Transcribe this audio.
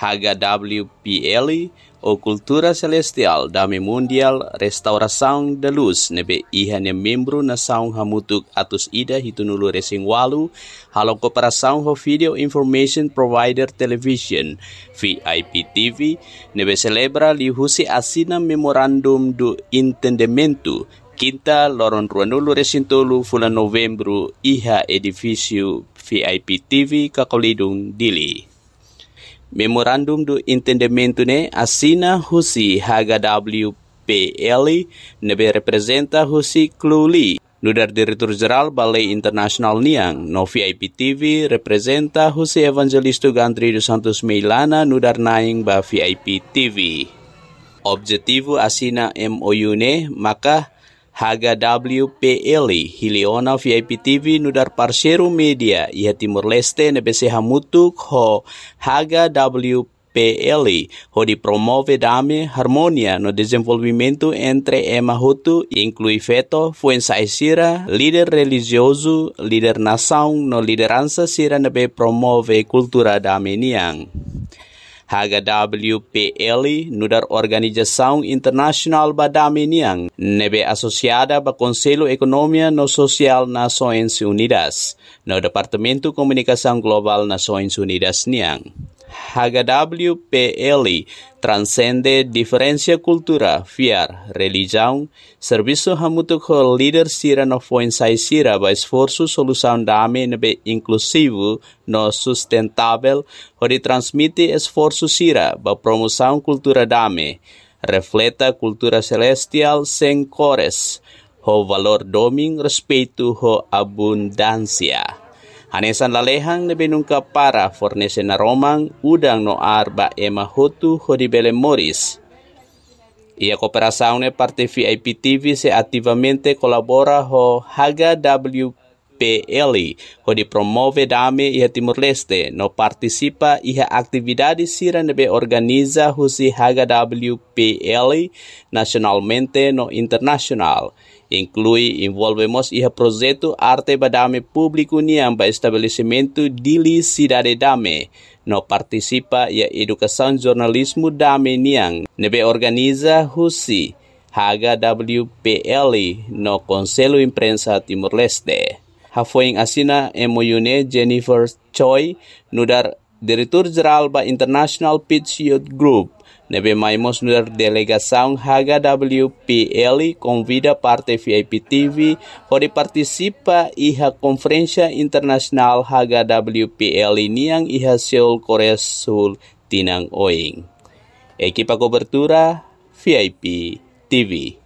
Haga W.P.Li, o cultura celestial dame mundial restauração da luz nebe ne membro nação hamutuk atus ida hitunulu resing walu halo cooperação ho video information provider television VIP TV nebe celebra li husi asina memorandum do entendimento Quinta Loron Ruanulu Resintulu Fulan Novembro Iha Edifício VIP TV Kakolidung Dili Memorandum do Entendimento ne assina haga HWPL ne representa husi Kluli. Nudar Direktur Jeral Balai Internasional Niang, Novi IPTV, representa Husi Evangelisto Gantri dos Santos Meilana, Nudar Naing ba VIP TV. Objetivo asina MOU ne, maka Haga W.P.Li Hiliona VIP TV Nudar Parseru Media Ia Timur Leste nebese hamutuk ho Haga W.P.Li ho di promove dame harmonia no desenvolvimento entre Emma hutu inclui feto fuensa sira líder religioso líder nação no liderança sira nebe promove cultura dame niang haga WPL nudar Organização internasional badami Niang nebe associada ba Conselho Economia no Social Nações Unidas no Departamento Comunicação Global Nações Unidas Niang. HWPL transcende diferencia cultura, fiar, religião, serviço hamutukho líder sira no foensai sira ba esforço solução da be inclusivo no ho di transmiti esforço sira ba promoção cultura dame, refleta cultura celestial sen cores, ho valor doming respeito ho abundancia. Hanesan lalehang na nungka para fornese na romang udang no arba ema hotu bele moris. Ia cooperação ne parte VIP TV se ativamente kolabora ho haga ho hodi promove dame iha timur leste no partisipa iha atividade sira nebe organiza husi WPL nasionalmente no internasional. Inclui, envolvemos iha projeto Arte Badame Público União para di lisi Licidade Dame. No participa ia ya educação jornalismo Dame Niang. Nebe organiza HUSI, HWPL, no Conselho Imprensa Timor-Leste. Hafoing asina emoyune Jennifer Choi, nudar Diretor jeral ba International Pitch Youth Group. Navemaimos da Haga WPLI convida parte VIP TV onde participa iha internasional Haga HWPL Niang iha Seoul, Korea Sul, Tinang Oing. Ekipa kobertura VIP TV.